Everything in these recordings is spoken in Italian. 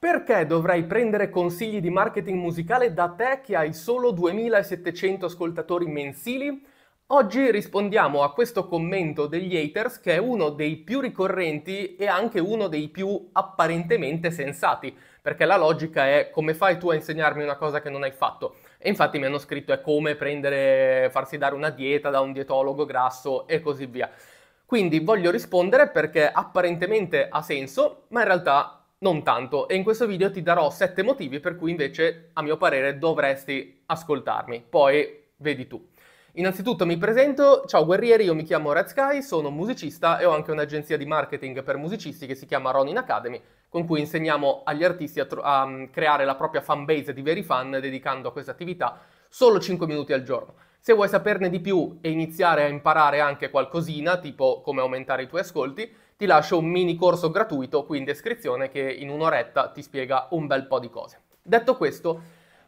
Perché dovrei prendere consigli di marketing musicale da te che hai solo 2700 ascoltatori mensili? Oggi rispondiamo a questo commento degli haters che è uno dei più ricorrenti e anche uno dei più apparentemente sensati, perché la logica è come fai tu a insegnarmi una cosa che non hai fatto? E infatti mi hanno scritto è come prendere, farsi dare una dieta da un dietologo grasso e così via. Quindi voglio rispondere perché apparentemente ha senso, ma in realtà non tanto e in questo video ti darò 7 motivi per cui invece a mio parere dovresti ascoltarmi, poi vedi tu. Innanzitutto mi presento, ciao guerrieri, io mi chiamo Red Sky, sono musicista e ho anche un'agenzia di marketing per musicisti che si chiama Ronin Academy, con cui insegniamo agli artisti a, tro- a mm, creare la propria fanbase di veri fan dedicando a questa attività solo 5 minuti al giorno. Se vuoi saperne di più e iniziare a imparare anche qualcosina, tipo come aumentare i tuoi ascolti, ti lascio un mini corso gratuito qui in descrizione che in un'oretta ti spiega un bel po' di cose. Detto questo,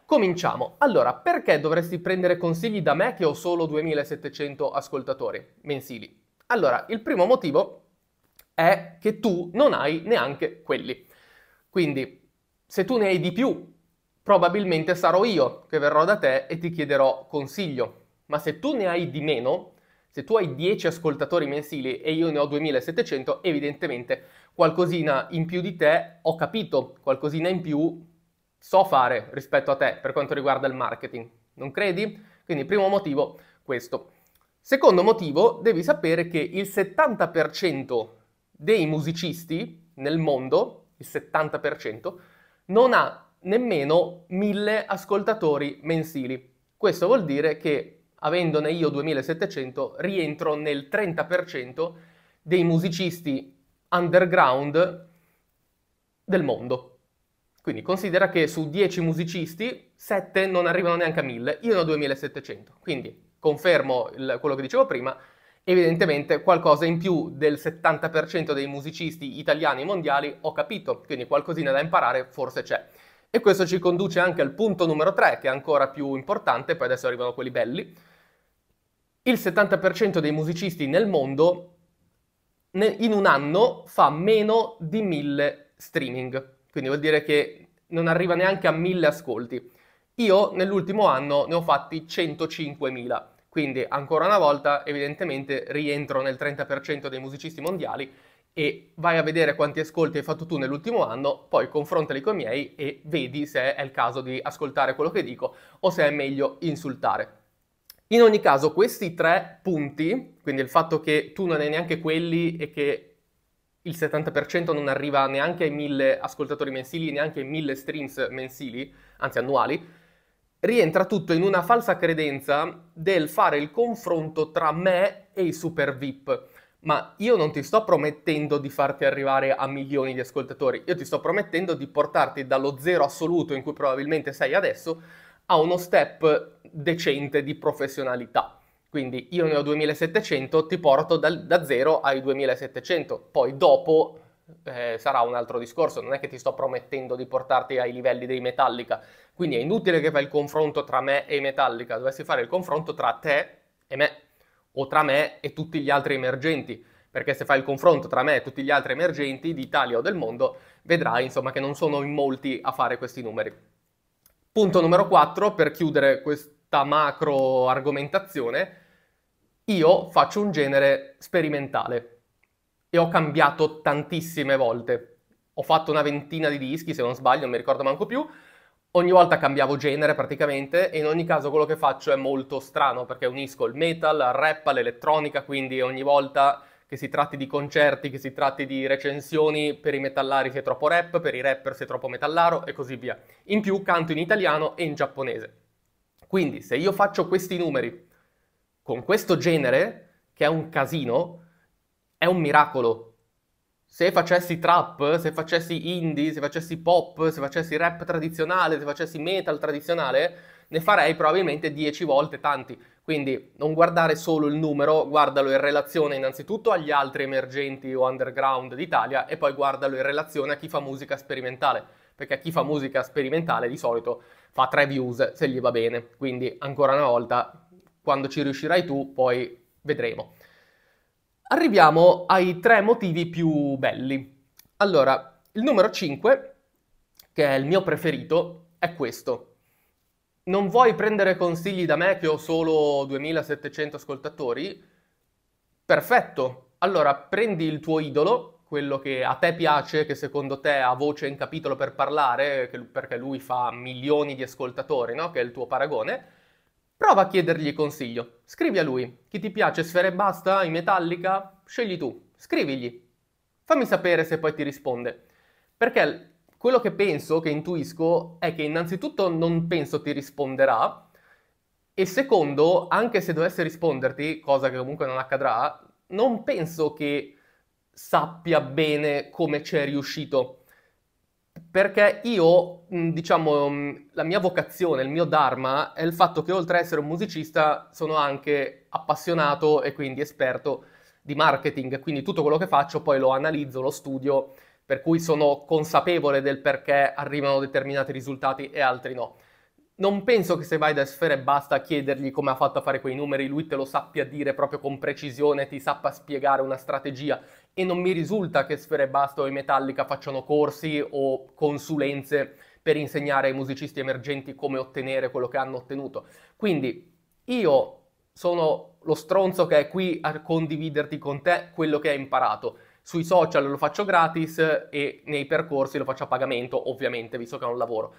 cominciamo. Allora, perché dovresti prendere consigli da me che ho solo 2700 ascoltatori mensili? Allora, il primo motivo è che tu non hai neanche quelli. Quindi, se tu ne hai di più, probabilmente sarò io che verrò da te e ti chiederò consiglio. Ma se tu ne hai di meno, se tu hai 10 ascoltatori mensili e io ne ho 2700, evidentemente qualcosina in più di te ho capito, qualcosina in più so fare rispetto a te per quanto riguarda il marketing. Non credi? Quindi primo motivo questo. Secondo motivo, devi sapere che il 70% dei musicisti nel mondo, il 70%, non ha nemmeno 1000 ascoltatori mensili. Questo vuol dire che avendone io 2700, rientro nel 30% dei musicisti underground del mondo. Quindi considera che su 10 musicisti, 7 non arrivano neanche a 1000, io ne ho 2700. Quindi confermo il, quello che dicevo prima, evidentemente qualcosa in più del 70% dei musicisti italiani e mondiali ho capito, quindi qualcosina da imparare forse c'è. E questo ci conduce anche al punto numero 3, che è ancora più importante, poi adesso arrivano quelli belli, il 70% dei musicisti nel mondo in un anno fa meno di 1000 streaming, quindi vuol dire che non arriva neanche a 1000 ascolti. Io nell'ultimo anno ne ho fatti 105.000, quindi ancora una volta evidentemente rientro nel 30% dei musicisti mondiali e vai a vedere quanti ascolti hai fatto tu nell'ultimo anno, poi confrontali con i miei e vedi se è il caso di ascoltare quello che dico o se è meglio insultare. In ogni caso, questi tre punti, quindi il fatto che tu non hai neanche quelli e che il 70% non arriva neanche ai 1000 ascoltatori mensili, neanche ai 1000 streams mensili, anzi annuali, rientra tutto in una falsa credenza del fare il confronto tra me e i super VIP. Ma io non ti sto promettendo di farti arrivare a milioni di ascoltatori, io ti sto promettendo di portarti dallo zero assoluto in cui probabilmente sei adesso a uno step decente di professionalità. Quindi io ne ho 2700, ti porto dal, da zero ai 2700, poi dopo eh, sarà un altro discorso, non è che ti sto promettendo di portarti ai livelli dei Metallica, quindi è inutile che fai il confronto tra me e Metallica, dovresti fare il confronto tra te e me, o tra me e tutti gli altri emergenti, perché se fai il confronto tra me e tutti gli altri emergenti d'Italia o del mondo, vedrai insomma che non sono in molti a fare questi numeri. Punto numero 4, per chiudere questa macro argomentazione, io faccio un genere sperimentale e ho cambiato tantissime volte. Ho fatto una ventina di dischi, se non sbaglio, non mi ricordo manco più. Ogni volta cambiavo genere praticamente e in ogni caso quello che faccio è molto strano perché unisco il metal, il rap, l'elettronica, quindi ogni volta che si tratti di concerti, che si tratti di recensioni, per i metallari se è troppo rap, per i rapper se è troppo metallaro e così via. In più canto in italiano e in giapponese. Quindi se io faccio questi numeri con questo genere, che è un casino, è un miracolo, se facessi trap, se facessi indie, se facessi pop, se facessi rap tradizionale, se facessi metal tradizionale, ne farei probabilmente 10 volte tanti. Quindi non guardare solo il numero, guardalo in relazione innanzitutto agli altri emergenti o underground d'Italia e poi guardalo in relazione a chi fa musica sperimentale, perché chi fa musica sperimentale di solito fa 3 views se gli va bene. Quindi ancora una volta, quando ci riuscirai tu, poi vedremo. Arriviamo ai tre motivi più belli. Allora, il numero 5, che è il mio preferito, è questo. Non vuoi prendere consigli da me che ho solo 2700 ascoltatori? Perfetto. Allora, prendi il tuo idolo, quello che a te piace, che secondo te ha voce in capitolo per parlare, che, perché lui fa milioni di ascoltatori, no? Che è il tuo paragone Prova a chiedergli consiglio. Scrivi a lui. Chi ti piace, sfera e basta, in metallica? Scegli tu. Scrivigli. Fammi sapere se poi ti risponde. Perché quello che penso, che intuisco, è che innanzitutto non penso ti risponderà e secondo, anche se dovesse risponderti, cosa che comunque non accadrà, non penso che sappia bene come ci è riuscito perché io, mm, diciamo, mm, la mia vocazione, il mio dharma è il fatto che oltre ad essere un musicista sono anche appassionato e quindi esperto di marketing, quindi tutto quello che faccio poi lo analizzo, lo studio, per cui sono consapevole del perché arrivano determinati risultati e altri no. Non penso che se vai da Sfera e basta chiedergli come ha fatto a fare quei numeri, lui te lo sappia dire proprio con precisione, ti sappia spiegare una strategia, e non mi risulta che Sfera e Basta o i Metallica facciano corsi o consulenze per insegnare ai musicisti emergenti come ottenere quello che hanno ottenuto. Quindi io sono lo stronzo che è qui a condividerti con te quello che hai imparato. Sui social lo faccio gratis e nei percorsi lo faccio a pagamento, ovviamente, visto che è un lavoro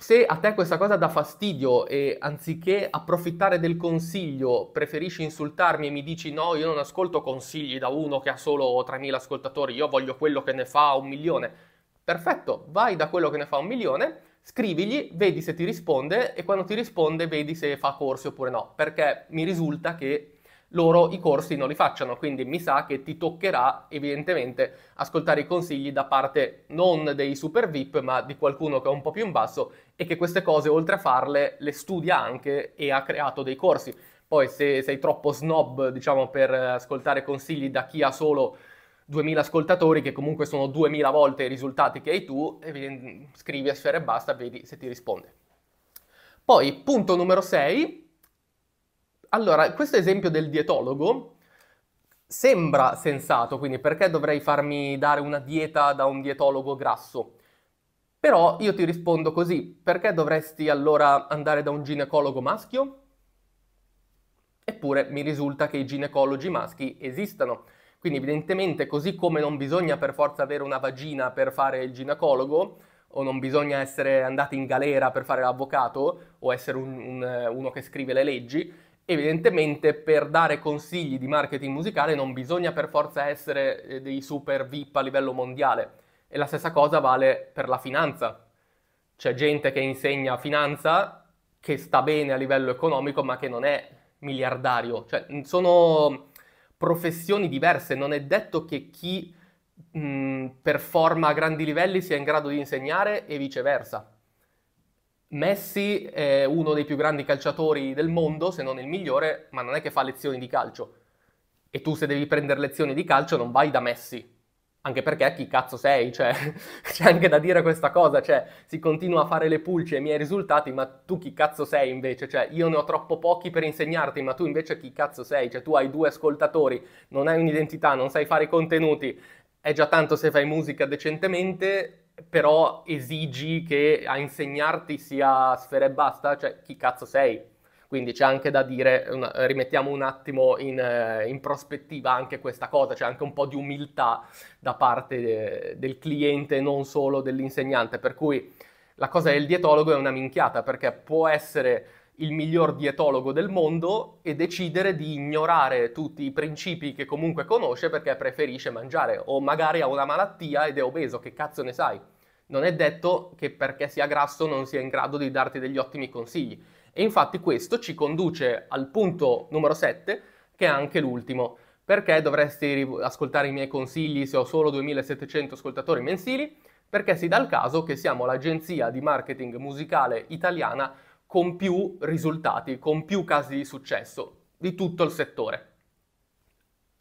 se a te questa cosa dà fastidio e anziché approfittare del consiglio preferisci insultarmi e mi dici no, io non ascolto consigli da uno che ha solo 3.000 ascoltatori, io voglio quello che ne fa un milione. Perfetto, vai da quello che ne fa un milione, scrivigli, vedi se ti risponde e quando ti risponde vedi se fa corsi oppure no, perché mi risulta che loro i corsi non li facciano, quindi mi sa che ti toccherà evidentemente ascoltare i consigli da parte non dei super VIP, ma di qualcuno che è un po' più in basso e che queste cose, oltre a farle, le studia anche e ha creato dei corsi. Poi se sei troppo snob, diciamo, per ascoltare consigli da chi ha solo 2000 ascoltatori, che comunque sono 2000 volte i risultati che hai tu, scrivi a sfera e basta, vedi se ti risponde. Poi, punto numero 6, allora, questo esempio del dietologo sembra sensato, quindi perché dovrei farmi dare una dieta da un dietologo grasso? Però io ti rispondo così, perché dovresti allora andare da un ginecologo maschio? Eppure mi risulta che i ginecologi maschi esistano. Quindi evidentemente così come non bisogna per forza avere una vagina per fare il ginecologo, o non bisogna essere andati in galera per fare l'avvocato, o essere un, un, eh, uno che scrive le leggi, Evidentemente per dare consigli di marketing musicale non bisogna per forza essere eh, dei super VIP a livello mondiale e la stessa cosa vale per la finanza. C'è gente che insegna finanza che sta bene a livello economico ma che non è miliardario, cioè sono professioni diverse, non è detto che chi mh, performa a grandi livelli sia in grado di insegnare e viceversa. Messi è uno dei più grandi calciatori del mondo, se non il migliore, ma non è che fa lezioni di calcio. E tu se devi prendere lezioni di calcio non vai da Messi. Anche perché chi cazzo sei? Cioè, c'è anche da dire questa cosa, cioè, si continua a fare le pulce ai miei risultati, ma tu chi cazzo sei invece? Cioè, io ne ho troppo pochi per insegnarti, ma tu invece chi cazzo sei? Cioè, tu hai due ascoltatori, non hai un'identità, non sai fare i contenuti, è già tanto se fai musica decentemente però esigi che a insegnarti sia sfera e basta, cioè chi cazzo sei? Quindi c'è anche da dire, una, rimettiamo un attimo in, eh, in, prospettiva anche questa cosa, c'è anche un po' di umiltà da parte de, eh, del cliente, non solo dell'insegnante, per cui la cosa del dietologo è una minchiata, perché può essere il miglior dietologo del mondo e decidere di ignorare tutti i principi che comunque conosce perché preferisce mangiare o magari ha una malattia ed è obeso, che cazzo ne sai? Non è detto che perché sia grasso non sia in grado di darti degli ottimi consigli. E infatti questo ci conduce al punto numero 7, che è anche l'ultimo. Perché dovresti ascoltare i miei consigli se ho solo 2700 ascoltatori mensili? Perché si dà il caso che siamo l'agenzia di marketing musicale italiana con più risultati, con più casi di successo di tutto il settore.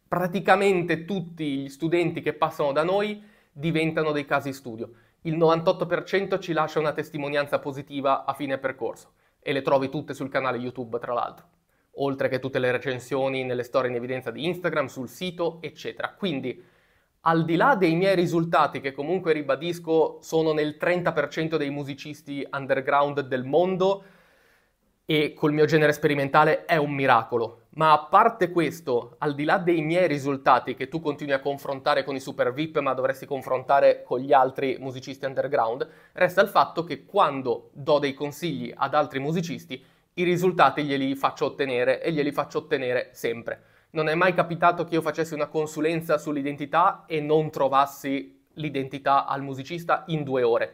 Praticamente tutti gli studenti che passano da noi diventano dei casi studio. Il 98% ci lascia una testimonianza positiva a fine percorso e le trovi tutte sul canale YouTube, tra l'altro, oltre che tutte le recensioni nelle storie in evidenza di Instagram, sul sito, eccetera. Quindi, al di là dei miei risultati, che comunque ribadisco sono nel 30% dei musicisti underground del mondo, e col mio genere sperimentale è un miracolo. Ma a parte questo, al di là dei miei risultati che tu continui a confrontare con i super VIP, ma dovresti confrontare con gli altri musicisti underground, resta il fatto che quando do dei consigli ad altri musicisti, i risultati glieli faccio ottenere e glieli faccio ottenere sempre. Non è mai capitato che io facessi una consulenza sull'identità e non trovassi l'identità al musicista in due ore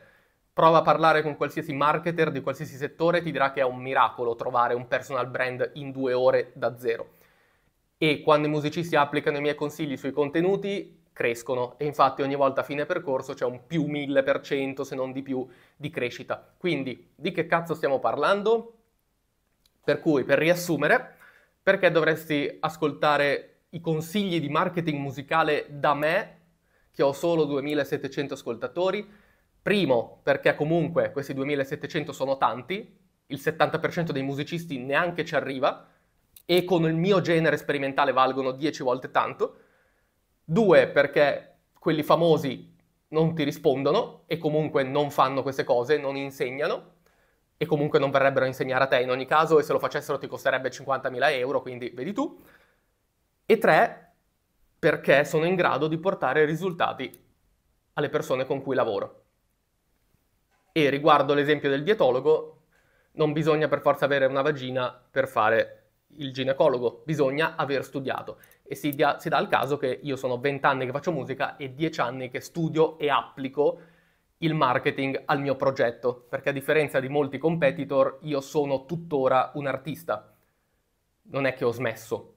Prova a parlare con qualsiasi marketer di qualsiasi settore e ti dirà che è un miracolo trovare un personal brand in due ore da zero. E quando i musicisti applicano i miei consigli sui contenuti, crescono. E infatti ogni volta a fine percorso c'è un più 1000%, se non di più, di crescita. Quindi, di che cazzo stiamo parlando? Per cui, per riassumere, perché dovresti ascoltare i consigli di marketing musicale da me, che ho solo 2700 ascoltatori, Primo, perché comunque questi 2700 sono tanti, il 70% dei musicisti neanche ci arriva, e con il mio genere sperimentale valgono 10 volte tanto. Due, perché quelli famosi non ti rispondono e comunque non fanno queste cose, non insegnano e comunque non verrebbero a insegnare a te in ogni caso e se lo facessero ti costerebbe 50.000 euro, quindi vedi tu. E tre, perché sono in grado di portare risultati alle persone con cui lavoro. E riguardo l'esempio del dietologo, non bisogna per forza avere una vagina per fare il ginecologo, bisogna aver studiato. E si, dia, si dà il caso che io sono 20 anni che faccio musica e 10 anni che studio e applico il marketing al mio progetto, perché a differenza di molti competitor io sono tuttora un artista, non è che ho smesso.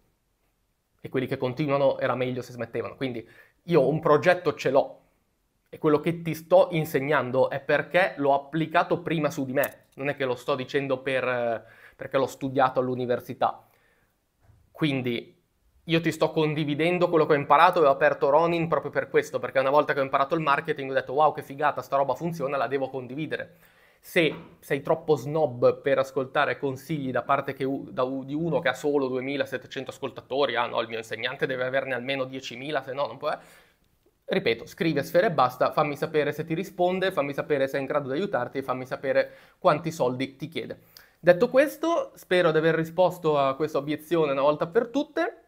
E quelli che continuano era meglio se smettevano. Quindi io un progetto ce l'ho, e quello che ti sto insegnando è perché l'ho applicato prima su di me, non è che lo sto dicendo per, perché l'ho studiato all'università. Quindi io ti sto condividendo quello che ho imparato e ho aperto Ronin proprio per questo, perché una volta che ho imparato il marketing ho detto wow che figata, sta roba funziona, la devo condividere. Se sei troppo snob per ascoltare consigli da parte che, da, di uno che ha solo 2700 ascoltatori, ah no, il mio insegnante deve averne almeno 10.000, se no non può... Eh? Ripeto, scrivi a Sfera e Basta, fammi sapere se ti risponde, fammi sapere se è in grado di aiutarti fammi sapere quanti soldi ti chiede. Detto questo, spero di aver risposto a questa obiezione una volta per tutte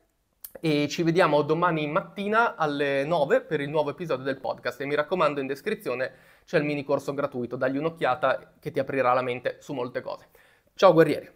e ci vediamo domani mattina alle 9 per il nuovo episodio del podcast e mi raccomando in descrizione c'è il mini corso gratuito, dagli un'occhiata che ti aprirà la mente su molte cose. Ciao guerrieri!